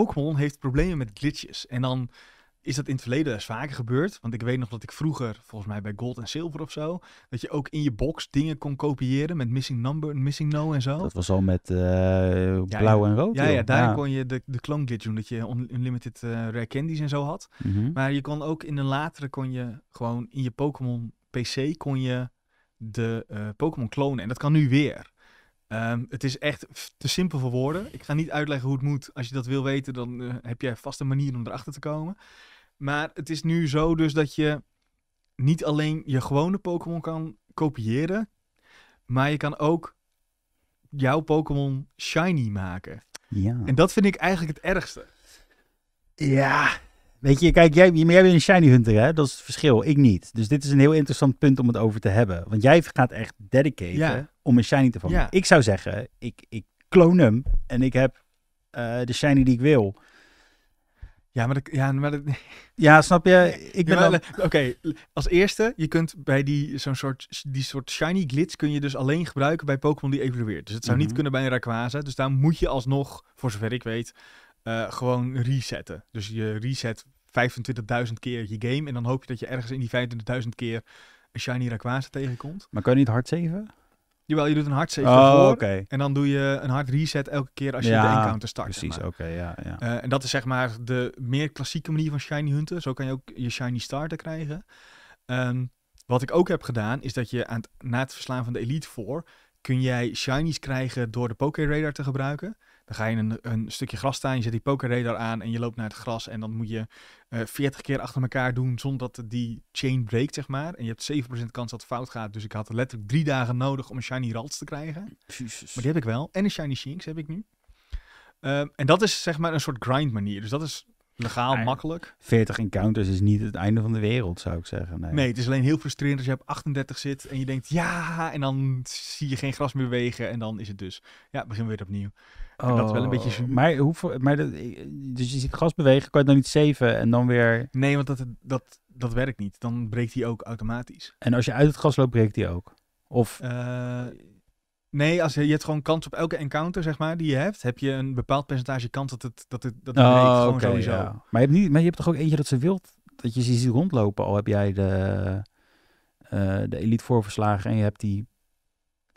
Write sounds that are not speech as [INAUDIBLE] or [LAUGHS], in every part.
Pokémon heeft problemen met glitches. En dan is dat in het verleden eens vaker gebeurd. Want ik weet nog dat ik vroeger, volgens mij bij Gold en Silver of zo, dat je ook in je box dingen kon kopiëren met missing number, missing no en zo. Dat was al met eh, blauw en rood. Ja, ja daar kon je de, de clone glitch doen, dat je unlimited uh, rare candies en zo had. Mhm. Maar je kon ook in een latere, kon je gewoon in je Pokémon PC, kon je de uh, Pokémon klonen. En dat kan nu weer. Ehm, het is echt te simpel voor woorden. Ik ga niet uitleggen hoe het moet. Als je dat wil weten, dan eh, heb jij vast een manier om erachter te komen. Maar het is nu zo dus dat je niet alleen je gewone Pokémon kan kopiëren, maar je kan ook jouw Pokémon shiny maken. Ja. En dat vind ik eigenlijk het ergste. Ja, Weet je, kijk, jij, jij bent een shiny hunter, hè? Dat is het verschil. Ik niet. Dus dit is een heel interessant punt om het over te hebben. Want jij gaat echt dedicated. ja om een shiny te vangen. Ja. Ik zou zeggen, ik, ik kloon hem en ik heb eh, de shiny die ik wil. Ja, maar ja, maar [LAUGHS] ja, snap je? Ik ben Oké, als eerste, je kunt bij die, zo'n soort, die soort shiny glitch kun je dus alleen gebruiken bij Pokémon die evolueert. Dus het zou niet mhm. kunnen bij een Rayquaza. Dus daar moet je alsnog, voor zover ik weet, eh, gewoon resetten. Dus je reset 25.000 keer je game en dan hoop je dat je ergens in die 25.000 keer een shiny Rayquaza tegenkomt. Maar kan je niet hard zeven? Jawel, je doet een hard save oh, En dan doe je een hard reset elke keer als je ja, de encounter start. Precies, oké, ja. ja. Eh, en dat is zeg maar de meer klassieke manier van shiny hunten. Zo kan je ook je shiny starter krijgen. Ehm, wat ik ook heb gedaan, is dat je aan het, na het verslaan van de Elite voor kun jij shinies krijgen door de Poké Radar te gebruiken. Dan ga je een, een stukje gras staan, je zet die pokerradar aan en je loopt naar het gras. En dan moet je 40 eh, keer achter elkaar doen zonder dat die chain breekt, zeg maar. En je hebt 7% kans dat het fout gaat. Dus ik had letterlijk drie dagen nodig om een shiny Ralts te krijgen. Maar die heb ik wel. En een shiny Shinx heb ik nu. Ehm, en dat is zeg maar een soort grind manier. Dus dat is Legaal, makkelijk. 40 encounters is niet het einde van de wereld, zou ik zeggen. Nee. het is alleen heel frustrerend als je op 38 zit en je denkt ja, en dan zie je geen gras meer bewegen en dan is het dus. Ja, begin weer opnieuw. dat is wel een beetje oh. Maar, hoeveel, maar dat, dus je ziet gras bewegen, kan je dan niet zeven en dan weer... Nee, want dat, dat, dat werkt niet. Dan breekt hij ook automatisch. En als je uit het gras loopt, breekt hij ook? Of... Eh, Nee, als je, je hebt gewoon kans op elke encounter, zeg maar, die je hebt, heb je een bepaald percentage kans dat het dat het, dat het oh, gewoon okay, Ja. Maar, je hebt niet, maar je hebt toch ook eentje dat ze wilt, dat je ze ziet rondlopen, al heb jij de, eh, de elite voorverslagen en je hebt die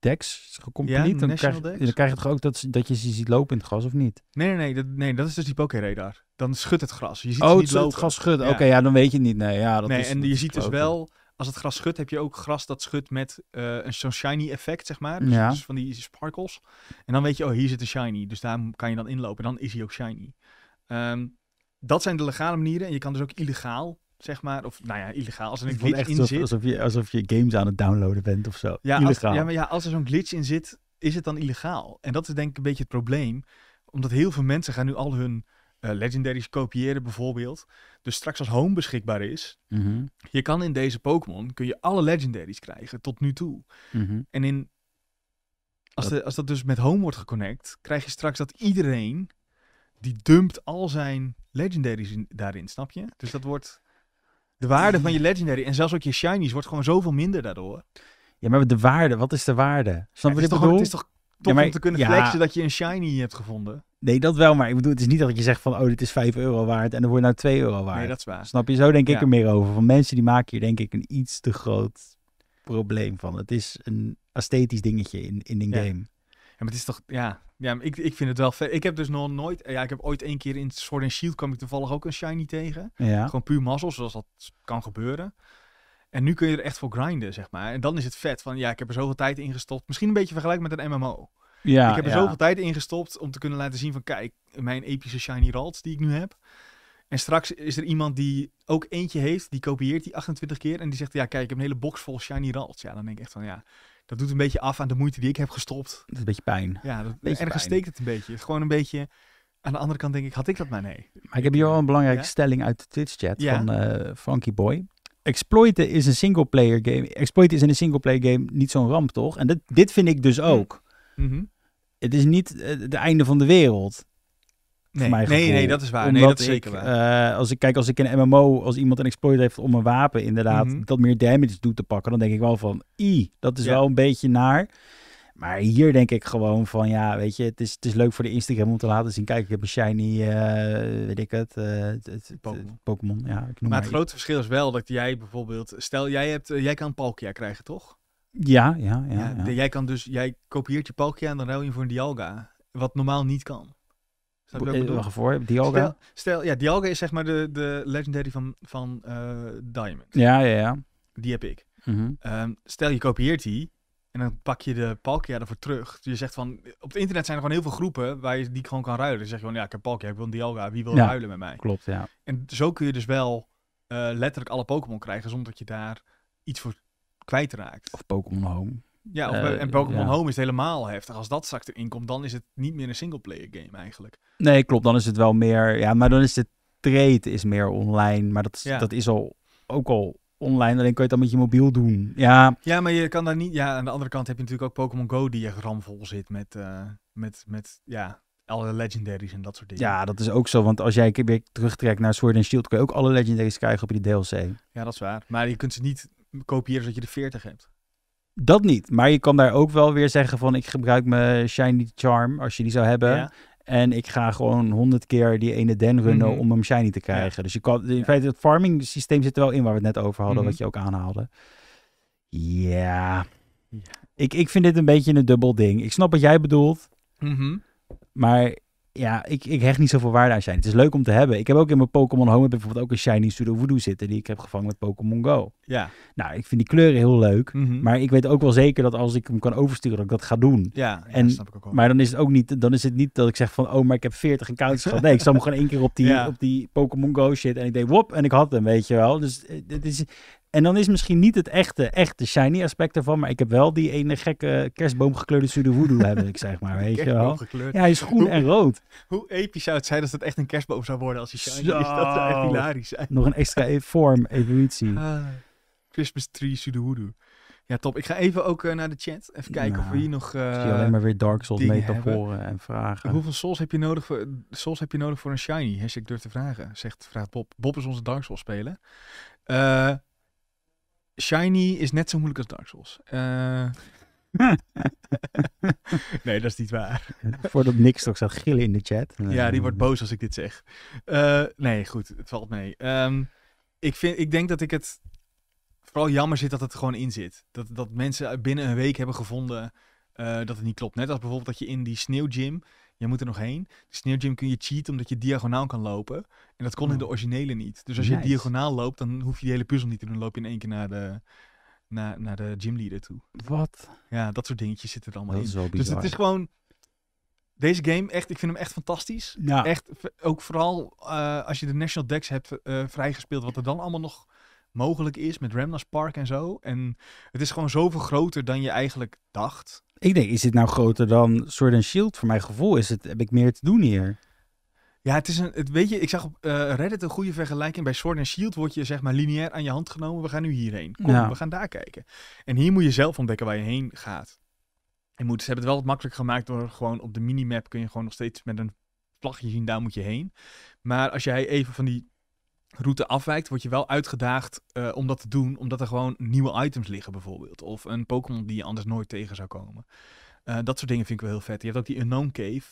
decks gecompleteerd, ja, dan, krijg, dan krijg je toch ook dat, dat je ze ziet lopen in het gras, of niet? Nee, nee, nee, dat, nee, dat is dus die Poké-radar. Dan schudt het gras. Je ziet oh, het niet lopen. gras schudt. Oké, ja, dan weet je het niet. Nee, ja, dat nee en je ziet dus wel als het gras schudt, heb je ook gras dat schudt met eh, een zo'n shiny effect, zeg maar. Dus, ja. Dus van die sparkles. En dan weet je, oh, hier zit een shiny. Dus daar kan je dan inlopen. dan is hij ook shiny. Ehm, dat zijn de legale manieren. En je kan dus ook illegaal zeg maar. Of nou ja, illegaal. Als er een glitch echt in alsof, zit. Alsof je, alsof je games aan het downloaden bent of zo. Ja, illegaal. ja maar ja, als er zo'n glitch in zit, is het dan illegaal? En dat is denk ik een beetje het probleem. Omdat heel veel mensen gaan nu al hun eh, legendaries kopiëren bijvoorbeeld. Dus straks als home beschikbaar is, mhm. je kan in deze Pokémon kun je alle legendaries krijgen tot nu toe. Mhm. En in als, dat... als dat dus met home wordt geconnect, krijg je straks dat iedereen die dumpt al zijn legendaries daarin, snap je? Dus dat wordt de waarde van je legendary en zelfs ook je shinies wordt gewoon zoveel minder daardoor. Ja, maar de waarde, wat is de waarde? Snap ja, het, is toch, het is toch tof om te kunnen flexen dat je een shiny hebt gevonden? Nee, dat wel, maar ik bedoel, het is niet dat je zegt van, oh, dit is 5 euro waard en dan wordt nou 2 euro waard. Nee, dat is waar. Snap je? Zo denk ik er meer over. Van mensen die maken hier denk ik een iets te groot probleem van. Het is een esthetisch dingetje in, in een game. Ja, maar het is toch, ja, ja ik, ik vind het wel vet. Ik heb dus nog nooit, ja, ik heb ooit één keer in Sword and Shield kwam ik toevallig ook een shiny tegen. Ja. Gewoon puur mazzel, zoals dat kan gebeuren. En nu kun je er echt voor grinden, zeg maar. En dan is het vet van, ja, ik heb er zoveel tijd in gestopt. Misschien een beetje vergelijk met een MMO. Ja, ik heb er ja. zoveel tijd in gestopt om te kunnen laten zien van kijk, mijn epische shiny ralts die ik nu heb. En straks is er iemand die ook eentje heeft, die kopieert die 28 keer en die zegt ja kijk, ik heb een hele box vol shiny ralts. Ja, dan denk ik echt van ja, dat doet een beetje af aan de moeite die ik heb gestopt. Dat is een beetje pijn. Ja, dat, beetje ergens steekt het een beetje. Het gewoon een beetje... Aan de andere kant denk ik, had ik dat maar nee. Maar ik heb hier wel een belangrijke stelling uit de Twitch-chat van uh, Frankie Boy. Exploiten is een single-player game. Exploiten is in een single-player game niet zo'n ramp, toch? En dit, dit vind ik dus hm. ook. Mhm het is niet het eh, einde van de wereld. Nee, nee, nee, dat is waar. nee, dat is zeker waar. Eh, als ik kijk, als ik een MMO, als iemand een exploit heeft om een wapen inderdaad, mhm. dat meer damage doet te pakken, dan denk ik wel van, i, dat is wel een beetje naar. Maar hier denk ik gewoon van, ja, weet je, het is, het is leuk voor de Instagram om te laten zien, kijk, ik heb een shiny, eh, weet ik het, uh, Pokémon. Ja, maar, maar, het grote verschil is wel dat jij bijvoorbeeld, stel jij, hebt, jij kan Palkia krijgen, toch? Ja, ja, ja. ja, Jij kan dus, jij kopieert je Palkia en dan ruil je voor een Dialga. Wat normaal niet kan. Eh, stel je voor, Dialga? Stel, ja, Dialga is zeg maar de, de legendary van, van eh, Diamond. Ja, ja, ja. Die heb ik. Mhm. Ehm, stel, je kopieert die en dan pak je de Palkia ervoor terug. Je zegt van, op het internet zijn er gewoon heel veel groepen waar je die gewoon kan ruilen. Dan zeg je gewoon, ja, ik heb Palkia, ik wil een Dialga, wie wil ruilen met mij? Klopt, ja. En zo kun je dus wel eh, letterlijk alle Pokémon krijgen zonder dat je daar iets voor kwijtraakt. Of Pokémon Home. Ja, of, eh, en Pokémon Home is helemaal heftig. Als dat straks erin komt, dan is het niet meer een singleplayer game eigenlijk. Nee, klopt. Dan is het wel meer... Ja, maar dan is de trade is meer online. Maar dat, ja. dat is al, ook al online. Alleen kan je dan met je mobiel doen. Ja. ja, maar je kan daar niet... Ja, aan de andere kant heb je natuurlijk ook Pokémon Go die je vol zit met... Eh, met, met ja, alle legendaries en dat soort dingen. Ja, dat is ook zo. Want als jij weer terugtrekt naar Sword and Shield, kun je ook alle legendaries krijgen op die DLC. Ja, dat is waar. Maar je kunt ze niet kopieer dat je de 40 hebt. Dat niet, maar je kan daar ook wel weer zeggen van ik gebruik mijn shiny charm als je die zou hebben. En ik ga gewoon honderd keer die ene den runnen mhm. om hem shiny te krijgen. Dus je kan, in feite het farming systeem zit er wel in waar we het net over hadden, mhm. wat je ook aanhaalde. Ja. Ik, ik vind dit een beetje een dubbel ding. Ik snap wat jij bedoelt. Mm Maar ja, ik, ik hecht niet zoveel waarde aan shiny. Het is leuk om te hebben. Ik heb ook in mijn Pokémon Home bijvoorbeeld ook een shiny voodoo zitten die ik heb gevangen met Pokémon Go. Ja. Nou, ik vind die kleuren heel leuk, mhm. maar ik weet ook wel zeker dat als ik hem kan oversturen dat ik dat ga doen. Ja, en, snap ik ook Maar dan is het ook niet, dan is het niet dat ik zeg van, oh, maar ik heb 40 accounts gehad. Nee, ik zat hem gewoon één keer op die, [LAUGHS] op die Pokémon Go shit en ik deed wop en ik had hem, weet je wel. Dus het eh, is, en dan is misschien niet het echte, echte shiny aspect ervan, maar ik heb wel die ene gekke kerstboomgekleurde Sudowoodoo heb ik, zeg maar. Weet je wel? Ja, hij is groen en rood. Hoe episch zou het zijn als het echt een kerstboom zou worden als hij shiny is? Dat zou echt hilarisch zijn. Nog een extra e- vorm, evolutie. Ah, Christmas tree Sudowoodoo. Ja, top. Ik ga even ook eh, naar de chat. Even kijken of we hier nog. Uh, zie eh, alleen maar weer Dark Souls metaforen hebben. en vragen. Hoeveel souls heb je nodig voor, souls heb je nodig voor een shiny? ik durf te vragen, zegt vraagt Bob. Bob is onze Dark Souls speler. Eh, Shiny is net zo moeilijk als Dark Souls. Eh, [LAUGHS] nee, dat is niet waar. [LAUGHS] Voordat niks toch zou gillen in de chat. Ja, die eh, wordt boos als ik dit zeg. Uh, nee, goed, het valt mee. Ehm, ik, vind, ik denk dat ik het vooral jammer zit dat het gewoon in zit. Dat, dat mensen binnen een week hebben gevonden dat het niet klopt. Net als bijvoorbeeld dat je in die sneeuwgym je moet er nog heen. De sneeuwgym kun je cheaten omdat je diagonaal kan lopen. En dat kon in oh. de originele niet. Dus als je diagonaal loopt, dan hoef je die hele puzzel niet te doen. Dan loop je in één keer naar de, naar, naar de gymleader toe. Wat? Ja, dat soort dingetjes zitten er allemaal dat in. Is bizar. Dus het is gewoon... Deze game, echt, ik vind hem echt fantastisch. Ja. Echt, ook vooral eh, als je de National Dex hebt eh, vrijgespeeld, wat er dan allemaal nog mogelijk is met Remnas Park en zo. En het is gewoon zoveel groter dan je eigenlijk dacht. Ik denk, is dit nou groter dan Sword and Shield? Voor mijn gevoel is het, heb ik meer te doen hier. Ja, het is een. Het, weet je, ik zag op eh, Reddit een goede vergelijking. Bij Sword and Shield word je zeg maar lineair aan je hand genomen. We gaan nu hierheen. Kom, ja. we gaan daar kijken. En hier moet je zelf ontdekken waar je heen gaat. En moet, ze hebben het wel wat makkelijk gemaakt door gewoon op de minimap kun je gewoon nog steeds met een vlagje zien, daar moet je heen. Maar als jij even van die route afwijkt, word je wel uitgedaagd eh, om dat te doen, omdat er gewoon nieuwe items liggen bijvoorbeeld. Of een Pokémon die je anders nooit tegen zou komen. Eh, dat soort dingen vind ik wel heel vet. Je hebt ook die Unknown Cave.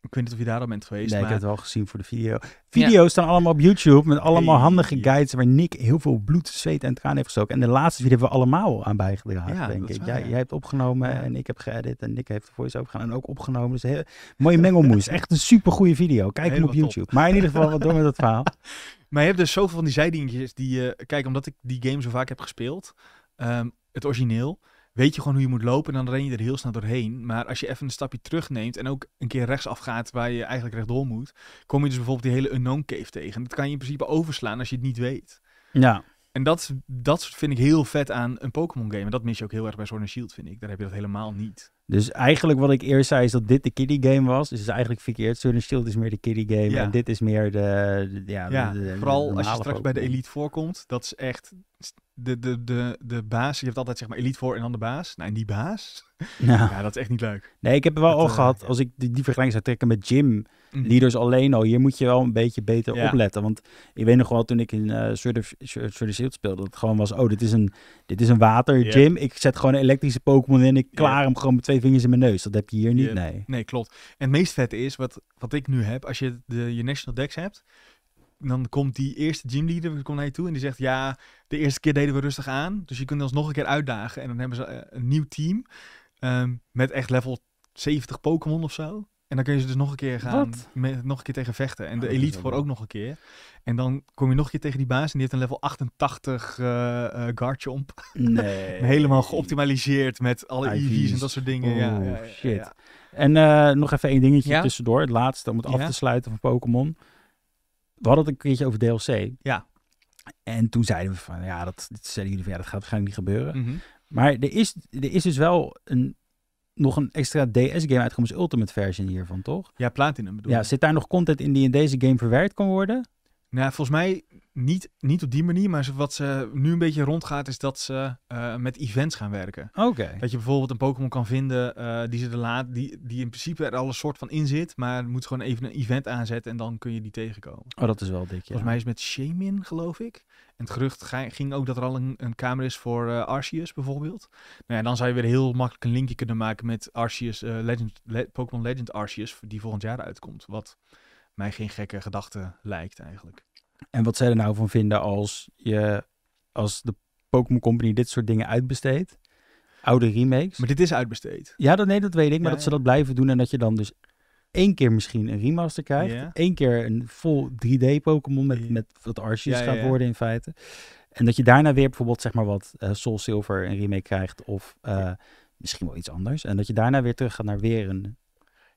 Ik weet niet of je daar al bent geweest. Nee, maar... ik heb het wel gezien voor de video. Video's staan allemaal op YouTube met allemaal handige guides waar Nick heel veel bloed, zweet en tranen heeft gestoken. En de laatste video hebben we allemaal aan bijgedragen, ja, denk ik. jij, jij hebt opgenomen en ik heb geëdit en Nick heeft de voice-over en ook opgenomen. Dus mooie mengelmoes. [LAUGHS] Echt een super goede video. Kijk hem op YouTube. Maar in ieder geval, wat door met dat verhaal. [LAUGHS] Maar je hebt dus zoveel van die zijdingetjes die je... Eh, kijk, omdat ik die game zo vaak heb gespeeld, ehm, het origineel weet je gewoon hoe je moet lopen en dan ren je er heel snel doorheen. Maar als je even een stapje terugneemt en ook een keer rechtsaf gaat waar je eigenlijk rechtdoor moet, kom je dus bijvoorbeeld die hele unknown cave tegen. Dat kan je in principe overslaan als je het niet weet. Ja. En dat, dat vind ik heel vet aan een Pokémon game. En dat mis je ook heel erg bij Sword and Shield, vind ik. Daar heb je dat helemaal niet. Dus eigenlijk wat ik eerst zei is dat dit de kiddie game was. Dus het is eigenlijk verkeerd. Sword and Shield is meer de kiddie game. Ja. En dit is meer de... ja, vooral als je straks bij de Elite voorkomt. Dat is echt de, de, de, de baas. Je hebt altijd zeg maar Elite voor en dan de baas. Nou, en die baas. Ja, [LAUGHS] dat is echt niet leuk. Nee, ik heb het wel al eh, gehad. Als ik die, die vergelijking zou trekken met Jim... Mhm. leaders alleen al. Hier moet je wel een beetje beter opletten. Want ik weet nog wel, toen ik in uh, eh, Sword Shield speelde, dat het gewoon was, oh, dit is een, dit is een watergym. gym, Ik zet gewoon een elektrische Pokémon in ik klaar hem gewoon met twee vingers in mijn neus. Dat heb je hier niet, nee. Nee, klopt. En het meest vette is, wat, wat ik nu heb, als je de, je National Dex hebt, dan komt die eerste gymleader komt naar je toe en die zegt: Ja, de eerste keer deden we rustig aan. Dus je kunt ons nog een keer uitdagen. En dan hebben ze eh, een nieuw team ehm, met echt level 70 Pokémon of zo. En dan kun je ze dus nog een keer gaan, nog een keer tegen vechten. En de oh, elite voor ook nog een keer. En dan kom je nog een keer tegen die baas en die heeft een level 88 guard uh Nee. Helemaal geoptimaliseerd met alle EV's en dat soort dingen. Oh, ja, shit. En eh, nog even één dingetje tussendoor. Het laatste om het af te sluiten van Pokémon. We hadden het een keertje over DLC. Ja. En toen zeiden we van, ja, dat, zeiden jullie van, ja, dat gaat waarschijnlijk niet gebeuren. Mhm. Maar er is, er is dus wel een nog een extra DS-game uitkomt, is Ultimate Version hiervan, toch? Ja, Platinum bedoel Ja, zit daar nog content in die in deze game verwerkt kan worden? Nou, volgens mij niet, niet op die manier, maar wat ze nu een beetje rondgaat is dat ze eh, met events gaan werken. Oké. Dat je bijvoorbeeld een Pokémon kan vinden eh, die, ze er laat, die, die in principe er al een soort van in zit, maar moet gewoon even een event aanzetten en dan kun je die tegenkomen. Oh, dat is wel dik, ja. Volgens mij is met Shamin, geloof ik. En het gerucht ging ook dat er al een, een kamer is voor eh, Arceus bijvoorbeeld. Nou ja, dan zou je weer heel makkelijk een linkje kunnen maken met Arceus, Pokémon Legend Arceus, die volgend jaar uitkomt. Wat mij geen gekke gedachte lijkt eigenlijk. En wat zij er nou van vinden als, je, als de Pokémon Company dit soort dingen uitbesteedt? Oude remakes. Maar dit is uitbesteed. Ja, dat, nee, dat weet ik. Maar dat ze dat blijven doen en dat je dan dus één keer misschien een remaster krijgt. één keer een vol 3D Pokémon met, met wat Arceus gaat worden in feite. En dat je daarna weer bijvoorbeeld zeg maar wat uh, Soul Silver een remake krijgt of eh, misschien wel iets anders. En dat je daarna weer terug gaat naar weer een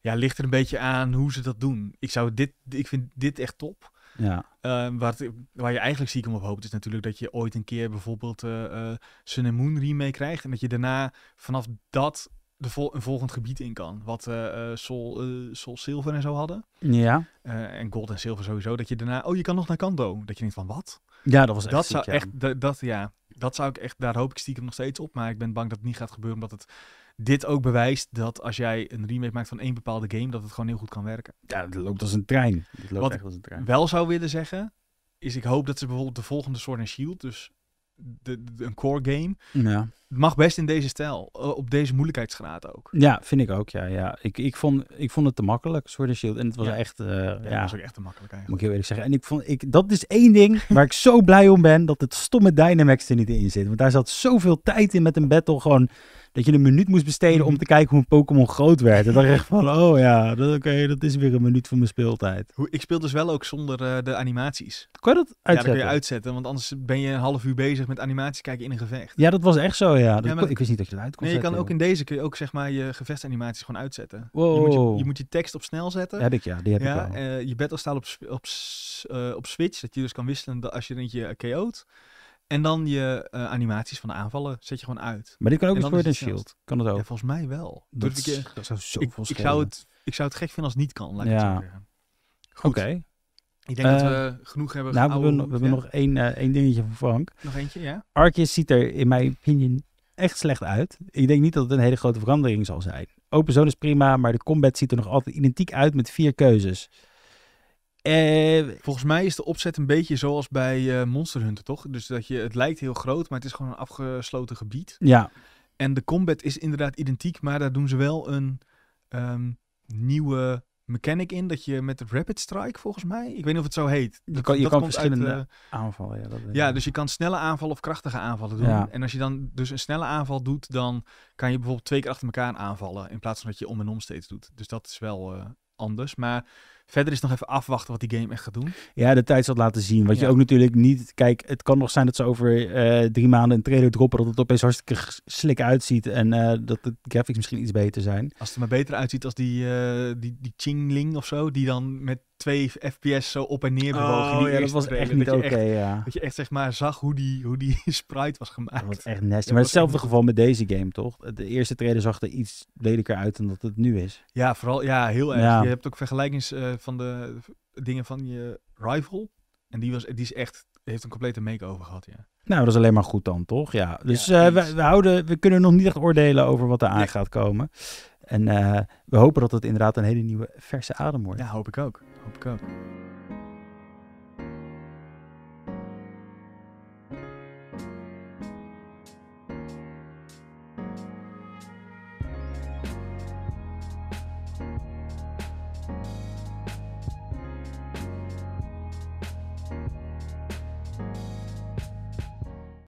ja, ligt er een beetje aan hoe ze dat doen. Ik, zou dit, ik vind dit echt top. Ja. Ehm, waar, waar je eigenlijk ziek om op hoopt is natuurlijk dat je ooit een keer bijvoorbeeld uh, uh, Sun and Moon remake krijgt. En dat je daarna vanaf dat de vol een volgend gebied in kan. Wat uh, Sol, Sol Silver en zo hadden. Ja. en Gold en Silver sowieso. Dat je daarna, oh je kan nog naar Kanto. Dat je denkt van wat? Ja, dat was echt dat zou echt, dat, dat, ja, dat zou ik echt, daar hoop ik stiekem nog steeds op. Maar ik ben bang dat het niet gaat gebeuren omdat het dit ook bewijst dat als jij een remake maakt van één bepaalde game, dat het gewoon heel goed kan werken. Ja, het loopt als een trein. Het loopt Wat echt als een trein. wel zou willen zeggen, is ik hoop dat ze bijvoorbeeld de volgende soort een Shield, dus de, een core game, ja mag best in deze stijl, eh, op deze moeilijkheidsgraad ook. Ja, vind ik ook. Ja, ja. Ik, ik, vond, ik vond het te makkelijk, Sword and Shield. En het was echt. Uh, ja, was ook echt te makkelijk eigenlijk. Moet heel eerlijk zeggen. En ik vond, ik, dat is één ding waar ik zo blij om ben dat het stomme Dynamax er niet in zit. Want daar zat zoveel tijd in met een battle. Gewoon dat je een minuut moest besteden om mhm. te kijken hoe een Pokémon groot werd. En dan echt van, oh ja, oké, dat is weer een minuut van mijn speeltijd. Ik speel dus wel ook zonder eh, de animaties. Kan je dat uitzetten? Ja, dat kun je uitzetten, want anders ben je een half uur bezig met animaties kijken in een gevecht. Ja, dat was echt zo, Oh ja. ik wist niet dat je eruit uit kon Nee, je kan ook in deze kun je ook zeg maar je animaties gewoon uitzetten. Je, moet je, je, je tekst op snel zetten. heb ik ja, die heb ik wel. Eh, je battle staan op, op, eh, op switch, dat je dus kan wisselen als je denkt je eh, KO't. En dan je animaties van de aanvallen zet je gewoon uit. Maar dit kan ook in Sword Shield. Kan dat ook? Ja, volgens mij wel. Dat, ik, zou ik, zou het, ik zou het gek vinden als het niet kan, laat Oké. Ik denk dat we ehm, genoeg hebben. Nou, we hebben, we hebben nog één, uh, één dingetje van Frank. Nog eentje, ja. ziet er in mijn opinion echt slecht uit. Ik denk niet dat het een hele grote verandering zal zijn. Open zone is prima, maar de combat ziet er nog altijd identiek uit met vier keuzes. Eh, Volgens mij is de opzet een beetje zoals bij uh, Monster Hunter, toch? Dus dat je, het lijkt heel groot, maar het is gewoon een afgesloten gebied. Ja. En de combat is inderdaad identiek, maar daar doen ze wel een ehm, nieuwe mechanic in dat je met Rapid Strike, volgens mij, ik weet niet of het zo heet. je kan, je kan verschillende eh, aanvallen. Ja, dat ja, dus je kan snelle aanvallen of krachtige aanvallen doen. En als je dan dus een snelle aanval doet, dan kan je bijvoorbeeld twee keer achter elkaar aanvallen. In plaats van dat je om en om steeds doet. Dus dat is wel eh, anders. Maar Verder is nog even afwachten wat die game echt gaat doen. Ja, de tijd zal laten zien. Wat je ook natuurlijk niet... Kijk, het kan nog zijn dat ze over eh, drie maanden een trailer droppen... dat het opeens hartstikke slik uitziet... en eh, dat de graphics misschien iets beter zijn. Als het er maar beter uitziet als die, uh, die, die Chingling of zo... die dan met twee FPS zo op en neer bewogen. Oh, ja, dat was echt niet oké, ja. Dat je echt zeg maar zag hoe die, hoe die [LAUGHS] sprite was gemaakt. Dat was echt nestig. maar hetzelfde geval met deze game, toch? De eerste trailer zag er iets lelijker uit dan dat het nu is. Ja, vooral, ja, heel erg. Je hebt ook vergelijkings uh, van de dingen van je rival. En die, was, die is echt, heeft een complete make-over gehad, ja. Nou, dat is alleen maar goed dan, toch? Ja. Dus eh, we, we, houden, we kunnen nog niet echt oordelen over wat er aan gaat komen. En eh, we hopen dat het inderdaad een hele nieuwe verse adem wordt. Ja, hoop ik ook. Hope Cup.